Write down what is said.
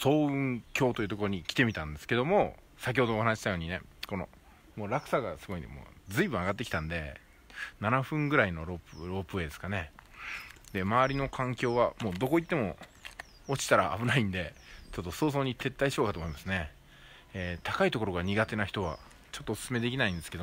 早雲峡というところに来てみたんですけども、先ほどお話したようにね、この、もう落差がすごいんで、もう随分上がってきたんで、7分ぐらいのロープ、ロープウェイですかね。で、周りの環境は、もうどこ行っても落ちたら危ないんで、ちょっと早々に撤退しようかと思いますね。えー、高いところが苦手な人は、ちょっとお勧めできないんですけども、